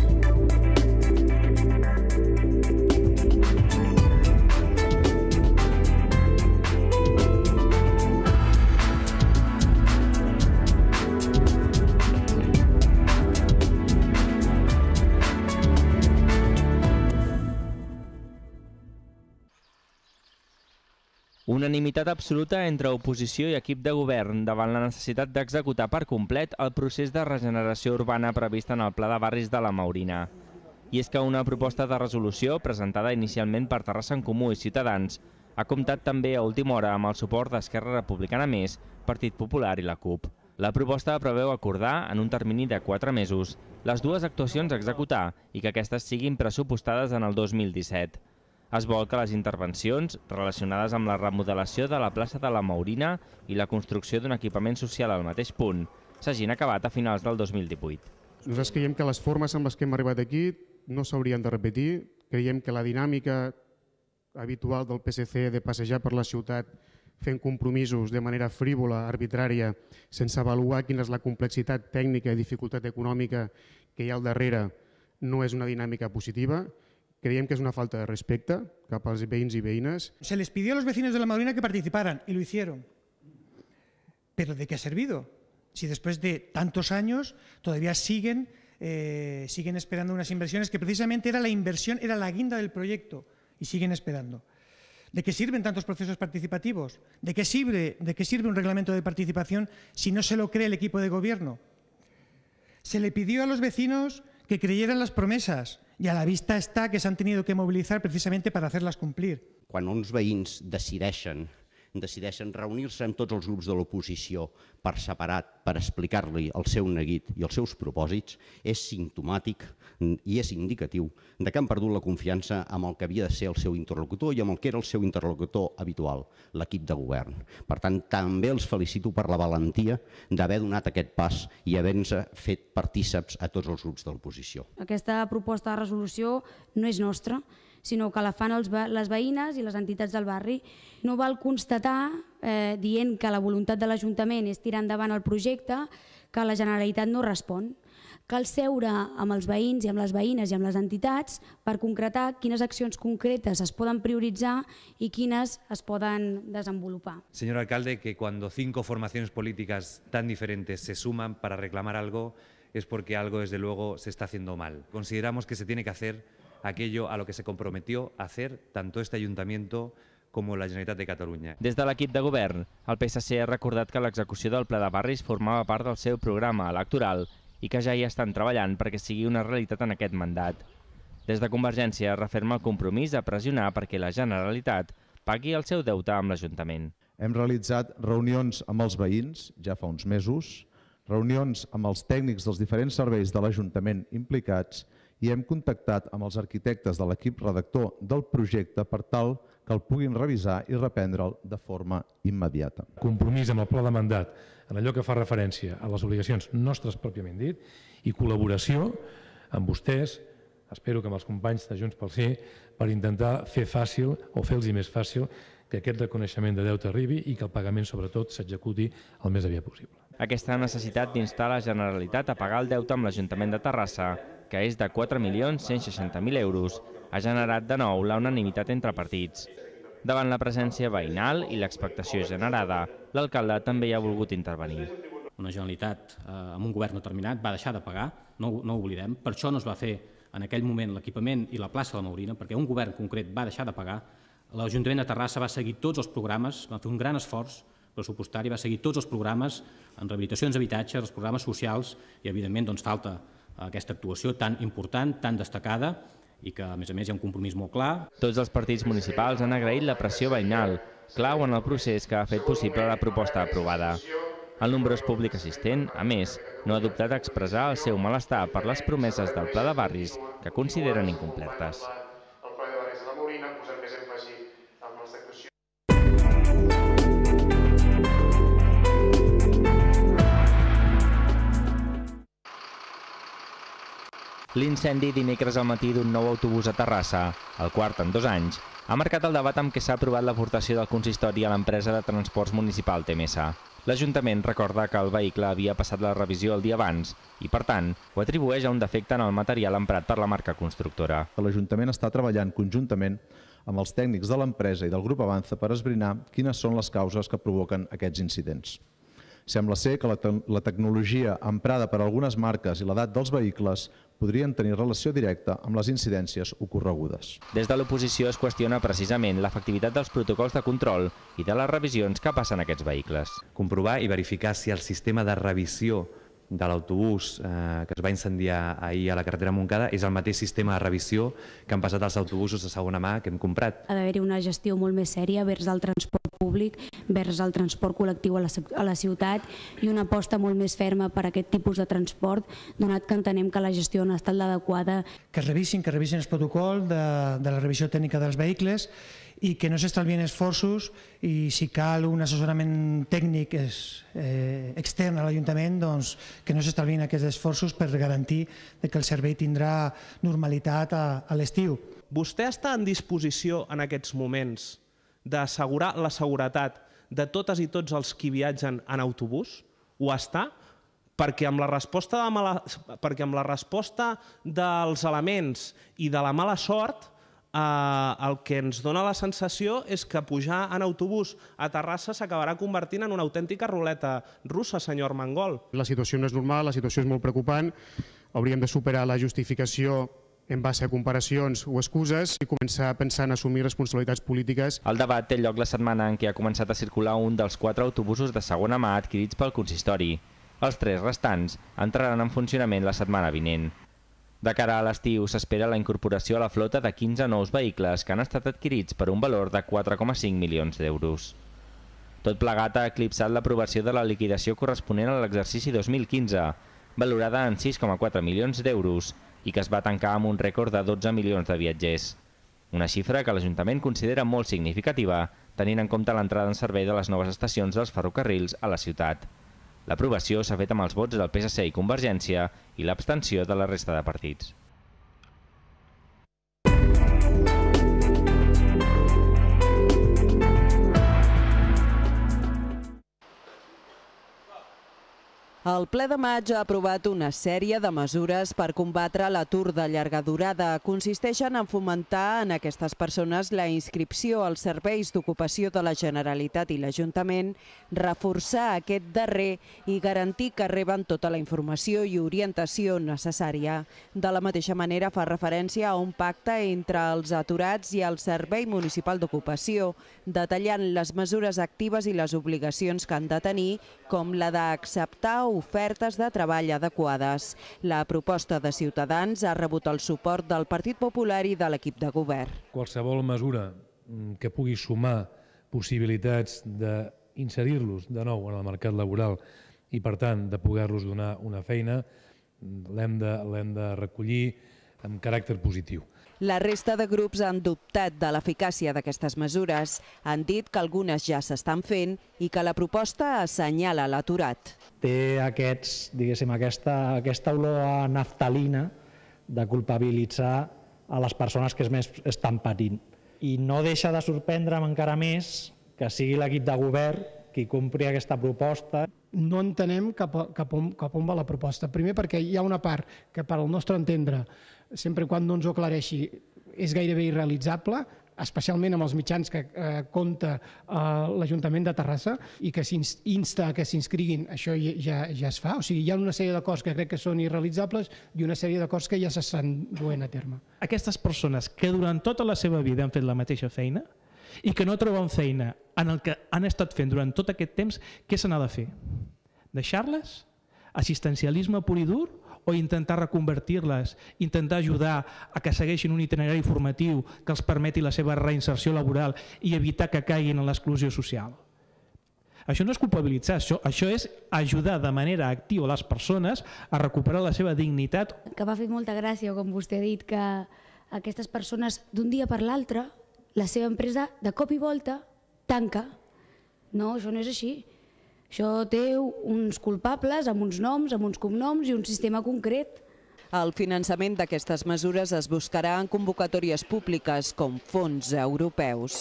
thank you unanimitat absoluta entre oposició i equip de govern davant la necessitat d'executar per complet el procés de regeneració urbana previst en el Pla de Barris de la Maurina. I és que una proposta de resolució, presentada inicialment per Terrassa en Comú i Ciutadans, ha comptat també a última hora amb el suport d'Esquerra Republicana Més, Partit Popular i la CUP. La proposta preveu acordar, en un termini de 4 mesos, les dues actuacions a executar i que aquestes siguin pressupostades en el 2017 es vol que les intervencions relacionades amb la remodelació de la plaça de la Maurina i la construcció d'un equipament social al mateix punt s'hagin acabat a finals del 2018. Nosaltres creiem que les formes amb les que hem arribat aquí no s'haurien de repetir. Creiem que la dinàmica habitual del PSC de passejar per la ciutat fent compromisos de manera frívola, arbitrària, sense avaluar quina és la complexitat tècnica i dificultat econòmica que hi ha al darrere, no és una dinàmica positiva. ¿Creían que es una falta de respeto capaz de veïns y veïnes. Se les pidió a los vecinos de la Madrina que participaran y lo hicieron. Pero ¿de qué ha servido? Si después de tantos años todavía siguen, eh, siguen esperando unas inversiones que precisamente era la inversión, era la guinda del proyecto y siguen esperando. ¿De qué sirven tantos procesos participativos? ¿De qué sirve, de qué sirve un reglamento de participación si no se lo cree el equipo de gobierno? Se le pidió a los vecinos que creyeran las promesas, y a la vista està que s'han tenido que mobilitzar precisament per fer-les complir. Quan uns veïns decideixen decideixen reunir-se amb tots els grups de l'oposició per separat per explicar-li el seu neguit i els seus propòsits és simptomàtic i és indicatiu de que han perdut la confiança amb el que havia de ser el seu interlocutor i amb el que era el seu interlocutor habitual, l'equip de govern. Per tant, també els felicito per la valentia d'haver donat aquest pas i haver-nos fet partíceps a tots els grups de l'oposició. Aquesta proposta de resolució no és nostra, sinó que la fan els, les veïnes i les entitats del barri. No val constatar, eh, dient que la voluntat de l'Ajuntament és tirar endavant el projecte, que la Generalitat no respon. Cal seure amb els veïns i amb les veïnes i amb les entitats per concretar quines accions concretes es poden prioritzar i quines es poden desenvolupar. Senyor alcalde, que quan cinc formacions polítiques tan diferents se suman para reclamar algo es perquè algo, de luego, se fent mal. Consideramos que se tiene que hacer aquello a lo que se comprometió a hacer tanto este ayuntamiento com la Generalitat de Catalunya. Des de l'equip de govern, el PSC ha recordat que l'execució del Pla de Barris formava part del seu programa electoral i que ja hi estan treballant perquè sigui una realitat en aquest mandat. Des de Convergència referma el compromís a pressionar perquè la Generalitat pagui el seu deute amb l'Ajuntament. Hem realitzat reunions amb els veïns ja fa uns mesos, reunions amb els tècnics dels diferents serveis de l'Ajuntament implicats i hem contactat amb els arquitectes de l'equip redactor del projecte per tal que el puguin revisar i reprendre'l de forma immediata. Compromís amb el pla de mandat en allò que fa referència a les obligacions nostres pròpiament dit i col·laboració amb vostès, espero que amb els companys de Junts pel Sí, per intentar fer fàcil o fer-los més fàcil que aquest reconeixement de deute arribi i que el pagament, sobretot, s'executi el més aviat possible. Aquesta necessitat d'instar la Generalitat a pagar el deute amb l'Ajuntament de Terrassa que és de 4.160.000 euros, ha generat de nou la unanimitat entre partits. Davant la presència veïnal i l'expectació generada, l'alcalde també hi ha volgut intervenir. Una Generalitat eh, amb un govern determinat va deixar de pagar, no, no ho oblidem, per això no es va fer en aquell moment l'equipament i la plaça de la Maurina, perquè un govern concret va deixar de pagar, l'Ajuntament de Terrassa va seguir tots els programes, va fer un gran esforç pressupostari, va seguir tots els programes en rehabilitacions d'habitatges, els programes socials i, evidentment, doncs, falta aquesta actuació tan important, tan destacada i que, a més a més, hi ha un compromís molt clar. Tots els partits municipals han agraït la pressió veïnal, clau en el procés que ha fet possible la proposta aprovada. El nombrós públic assistent, a més, no ha dubtat a expressar el seu malestar per les promeses del Pla de Barris que consideren incomplertes. L'incendi dimecres al matí d'un nou autobús a Terrassa, el quart en dos anys, ha marcat el debat amb què s'ha aprovat l'aportació del consistori a l'empresa de transports municipal TMS. L'Ajuntament recorda que el vehicle havia passat la revisió el dia abans i, per tant, ho atribueix a un defecte en el material emprat per la marca constructora. L'Ajuntament està treballant conjuntament amb els tècnics de l'empresa i del grup Avanza per esbrinar quines són les causes que provoquen aquests incidents. Sembla ser que la, tecnologia emprada per algunes marques i l'edat dels vehicles podrien tenir relació directa amb les incidències ocorregudes. Des de l'oposició es qüestiona precisament l'efectivitat dels protocols de control i de les revisions que passen aquests vehicles. Comprovar i verificar si el sistema de revisió de l'autobús eh, que es va incendiar ahir a la carretera Montcada és el mateix sistema de revisió que han passat els autobusos de segona mà que hem comprat. Ha d'haver-hi una gestió molt més sèria vers el transport públic vers el transport col·lectiu a la, ciutat i una aposta molt més ferma per a aquest tipus de transport, donat que entenem que la gestió no ha estat l'adequada. Que es revisin, que revisin el protocol de, de la revisió tècnica dels vehicles i que no s'estalvien esforços i si cal un assessorament tècnic és, eh, extern a l'Ajuntament, doncs que no s'estalvien aquests esforços per garantir que el servei tindrà normalitat a, a l'estiu. Vostè està en disposició en aquests moments d'assegurar la seguretat de totes i tots els qui viatgen en autobús? Ho està? perquè amb la resposta de mala, perquè amb la resposta dels elements i de la mala sort eh, el que ens dona la sensació és que pujar en autobús a Terrassa s'acabarà convertint en una autèntica ruleta russa, senyor Mangol. La situació no és normal, la situació és molt preocupant, hauríem de superar la justificació en base a comparacions o excuses i començar a pensar en assumir responsabilitats polítiques. El debat té lloc la setmana en què ha començat a circular un dels quatre autobusos de segona mà adquirits pel consistori. Els tres restants entraran en funcionament la setmana vinent. De cara a l'estiu s'espera la incorporació a la flota de 15 nous vehicles que han estat adquirits per un valor de 4,5 milions d'euros. Tot plegat ha eclipsat l'aprovació de la liquidació corresponent a l'exercici 2015, valorada en 6,4 milions d'euros, i que es va tancar amb un rècord de 12 milions de viatgers. Una xifra que l'Ajuntament considera molt significativa, tenint en compte l'entrada en servei de les noves estacions dels ferrocarrils a la ciutat. L'aprovació s'ha fet amb els vots del PSC i Convergència i l'abstenció de la resta de partits. El ple de maig ha aprovat una sèrie de mesures per combatre l'atur de llarga durada. Consisteixen en fomentar en aquestes persones la inscripció als serveis d'ocupació de la Generalitat i l'Ajuntament, reforçar aquest darrer i garantir que reben tota la informació i orientació necessària. De la mateixa manera fa referència a un pacte entre els aturats i el Servei Municipal d'Ocupació, detallant les mesures actives i les obligacions que han de tenir, com la d'acceptar o ofertes de treball adequades. La proposta de Ciutadans ha rebut el suport del Partit Popular i de l'equip de govern. Qualsevol mesura mm, que pugui sumar possibilitats d'inserir-los de nou en el mercat laboral i, per tant, de poder-los donar una feina, mm, l'hem de, de recollir amb caràcter positiu. La resta de grups han dubtat de l'eficàcia d'aquestes mesures. Han dit que algunes ja s'estan fent i que la proposta assenyala l'aturat. Té aquests, diguéssim, aquesta, aquesta olor a naftalina de culpabilitzar a les persones que més estan patint. I no deixa de sorprendre'm encara més que sigui l'equip de govern qui compri aquesta proposta. No entenem cap, cap, on, cap on va la proposta. Primer perquè hi ha una part que, per al nostre entendre, sempre quan no ens ho aclareixi, és gairebé irrealitzable, especialment amb els mitjans que eh, compta eh, l'Ajuntament de Terrassa i que s'insta que s'inscriguin, això ja, ja, ja es fa. O sigui, hi ha una sèrie de coses que crec que són irrealitzables i una sèrie de coses que ja s'estan duent a terme. Aquestes persones que durant tota la seva vida han fet la mateixa feina i que no troben feina en el que han estat fent durant tot aquest temps, què se n'ha de fer? Deixar-les? Assistencialisme pur i dur? o intentar reconvertir-les, intentar ajudar a que segueixin un itinerari formatiu que els permeti la seva reinserció laboral i evitar que caiguin en l'exclusió social. Això no és culpabilitzar, això, això és ajudar de manera activa les persones a recuperar la seva dignitat. Que m'ha fet molta gràcia, com vostè ha dit, que aquestes persones, d'un dia per l'altre, la seva empresa, de cop i volta, tanca. No, això no és així. Això té uns culpables amb uns noms, amb uns cognoms i un sistema concret. El finançament d'aquestes mesures es buscarà en convocatòries públiques com fons europeus.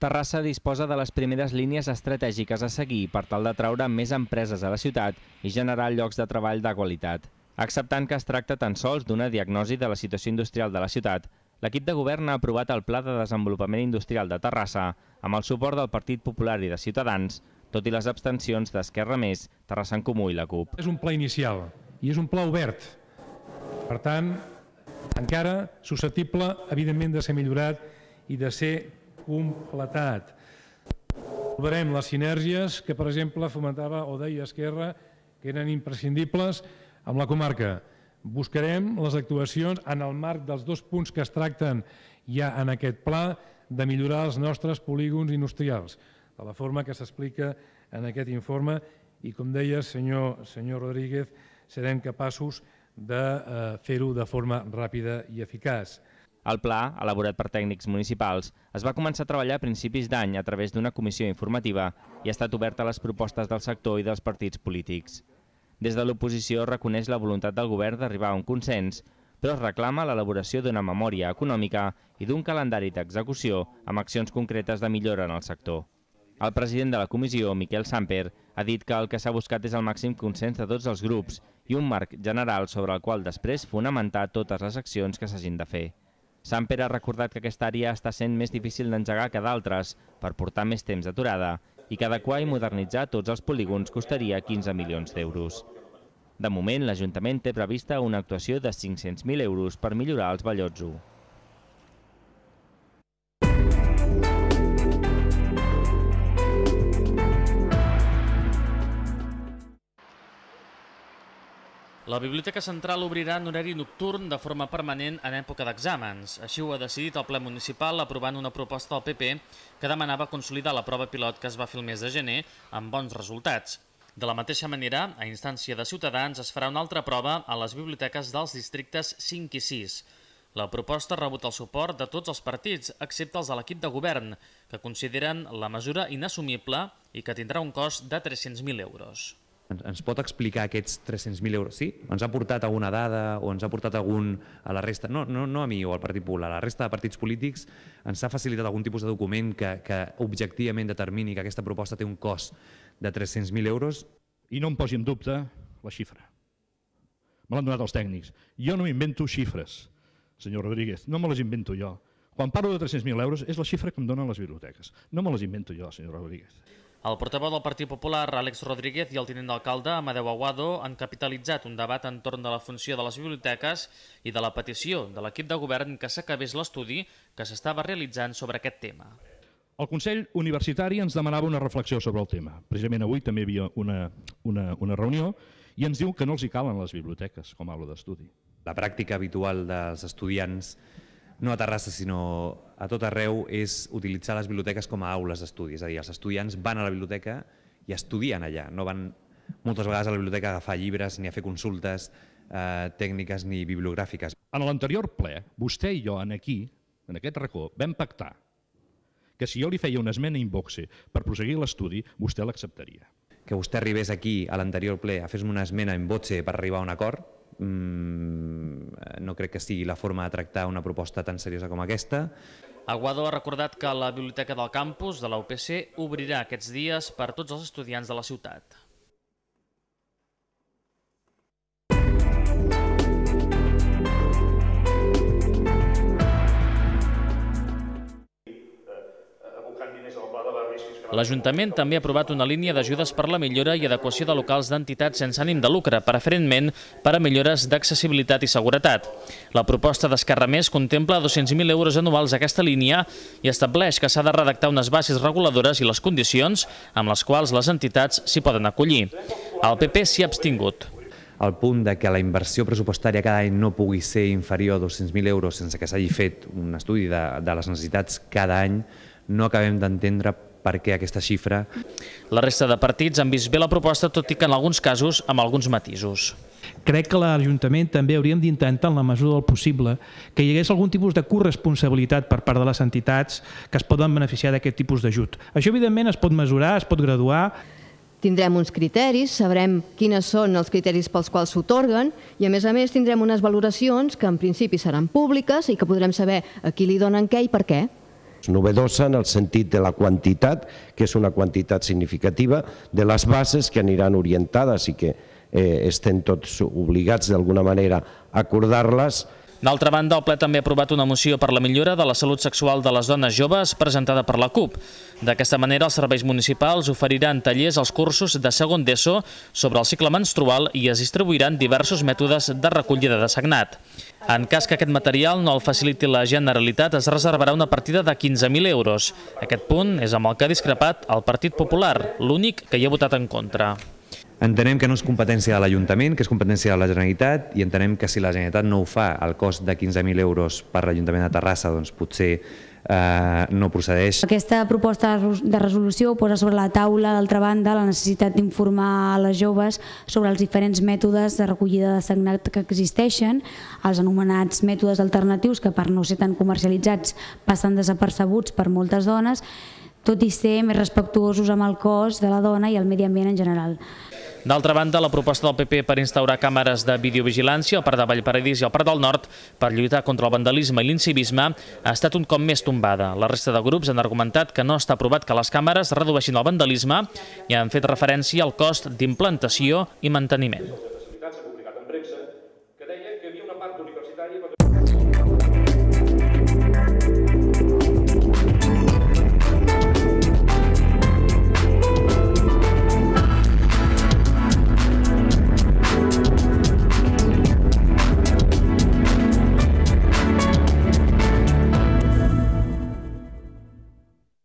Terrassa disposa de les primeres línies estratègiques a seguir per tal de traure més empreses a la ciutat i generar llocs de treball de qualitat. Acceptant que es tracta tan sols d'una diagnosi de la situació industrial de la ciutat, l'equip de govern ha aprovat el Pla de Desenvolupament Industrial de Terrassa amb el suport del Partit Popular i de Ciutadans, tot i les abstencions d'Esquerra Més, Terrassa en Comú i la CUP. És un pla inicial i és un pla obert. Per tant, encara susceptible, evidentment, de ser millorat i de ser completat. Recordarem les sinergies que, per exemple, fomentava o deia Esquerra, que eren imprescindibles amb la comarca. Buscarem les actuacions en el marc dels dos punts que es tracten ja en aquest pla de millorar els nostres polígons industrials, de la forma que s'explica en aquest informe i, com deia senyor, senyor Rodríguez, serem capaços de eh, fer-ho de forma ràpida i eficaç. El pla, elaborat per tècnics municipals, es va començar a treballar a principis d'any a través d'una comissió informativa i ha estat oberta a les propostes del sector i dels partits polítics. Des de l'oposició reconeix la voluntat del govern d'arribar a un consens, però es reclama l'elaboració d'una memòria econòmica i d'un calendari d'execució amb accions concretes de millora en el sector. El president de la comissió, Miquel Samper, ha dit que el que s'ha buscat és el màxim consens de tots els grups i un marc general sobre el qual després fonamentar totes les accions que s'hagin de fer. Sant Pere ha recordat que aquesta àrea està sent més difícil d'engegar que d'altres per portar més temps d'aturada i que adequar i modernitzar tots els polígons costaria 15 milions d'euros. De moment, l'Ajuntament té prevista una actuació de 500.000 euros per millorar els Ballots 1. La Biblioteca Central obrirà en horari nocturn de forma permanent en època d'exàmens. Així ho ha decidit el ple municipal aprovant una proposta al PP que demanava consolidar la prova pilot que es va fer el mes de gener amb bons resultats. De la mateixa manera, a instància de Ciutadans, es farà una altra prova a les biblioteques dels districtes 5 i 6. La proposta ha rebut el suport de tots els partits, excepte els de l'equip de govern, que consideren la mesura inassumible i que tindrà un cost de 300.000 euros ens, pot explicar aquests 300.000 euros? Sí? Ens ha portat alguna dada o ens ha portat algun a la resta? No, no, no a mi o al Partit Popular, a la resta de partits polítics ens ha facilitat algun tipus de document que, que objectivament determini que aquesta proposta té un cost de 300.000 euros? I no em posi en dubte la xifra. Me l'han donat els tècnics. Jo no m'invento xifres, senyor Rodríguez, no me les invento jo. Quan parlo de 300.000 euros és la xifra que em donen les biblioteques. No me les invento jo, senyor Rodríguez. El portaveu del Partit Popular, Àlex Rodríguez, i el tinent d'alcalde, Amadeu Aguado, han capitalitzat un debat entorn de la funció de les biblioteques i de la petició de l'equip de govern que s'acabés l'estudi que s'estava realitzant sobre aquest tema. El Consell Universitari ens demanava una reflexió sobre el tema. Precisament avui també hi havia una, una, una reunió i ens diu que no els hi calen les biblioteques com a aula d'estudi. La pràctica habitual dels estudiants no a Terrassa, sinó a tot arreu, és utilitzar les biblioteques com a aules d'estudi. És a dir, els estudiants van a la biblioteca i estudien allà, no van moltes vegades a la biblioteca a agafar llibres ni a fer consultes eh, tècniques ni bibliogràfiques. En l'anterior ple, vostè i jo, en aquí, en aquest racó, vam pactar que si jo li feia una esmena in boxe per proseguir l'estudi, vostè l'acceptaria. Que vostè arribés aquí, a l'anterior ple, a fer-me una esmena in boxe per arribar a un acord, mmm, Eh, no crec que sigui la forma de tractar una proposta tan seriosa com aquesta. Aguado ha recordat que la Biblioteca del Campus de la UPC obrirà aquests dies per a tots els estudiants de la ciutat. L'Ajuntament també ha aprovat una línia d'ajudes per la millora i adequació de locals d'entitats sense ànim de lucre, preferentment per a millores d'accessibilitat i seguretat. La proposta d'Esquerra Més contempla 200.000 euros anuals a aquesta línia i estableix que s'ha de redactar unes bases reguladores i les condicions amb les quals les entitats s'hi poden acollir. El PP s'hi ha abstingut al punt de que la inversió pressupostària cada any no pugui ser inferior a 200.000 euros sense que s'hagi fet un estudi de, de les necessitats cada any, no acabem d'entendre per què aquesta xifra. La resta de partits han vist bé la proposta, tot i que en alguns casos amb alguns matisos. Crec que l'Ajuntament també hauríem d'intentar, en la mesura del possible, que hi hagués algun tipus de corresponsabilitat per part de les entitats que es poden beneficiar d'aquest tipus d'ajut. Això, evidentment, es pot mesurar, es pot graduar. Tindrem uns criteris, sabrem quines són els criteris pels quals s'otorguen i, a més a més, tindrem unes valoracions que, en principi, seran públiques i que podrem saber a qui li donen què i per què novedosa en el sentit de la quantitat, que és una quantitat significativa, de les bases que aniran orientades i que eh, estem tots obligats d'alguna manera a acordar-les, D'altra banda, el ple també ha aprovat una moció per la millora de la salut sexual de les dones joves presentada per la CUP. D'aquesta manera, els serveis municipals oferiran tallers als cursos de segon d'ESO sobre el cicle menstrual i es distribuiran diversos mètodes de recollida de sagnat. En cas que aquest material no el faciliti la Generalitat, es reservarà una partida de 15.000 euros. Aquest punt és amb el que ha discrepat el Partit Popular, l'únic que hi ha votat en contra. Entenem que no és competència de l'Ajuntament, que és competència de la Generalitat i entenem que si la Generalitat no ho fa al cost de 15.000 euros per l'Ajuntament de Terrassa, doncs potser eh, no procedeix. Aquesta proposta de resolució posa sobre la taula, d'altra banda, la necessitat d'informar a les joves sobre els diferents mètodes de recollida de sagnat que existeixen, els anomenats mètodes alternatius que per no ser tan comercialitzats passen desapercebuts per moltes dones, tot i ser més respectuosos amb el cos de la dona i el medi ambient en general. D'altra banda, la proposta del PP per instaurar càmeres de videovigilància al Parc de Vallparadís i al Parc del Nord per lluitar contra el vandalisme i l'incivisme ha estat un cop més tombada. La resta de grups han argumentat que no està aprovat que les càmeres redueixin el vandalisme i han fet referència al cost d'implantació i manteniment.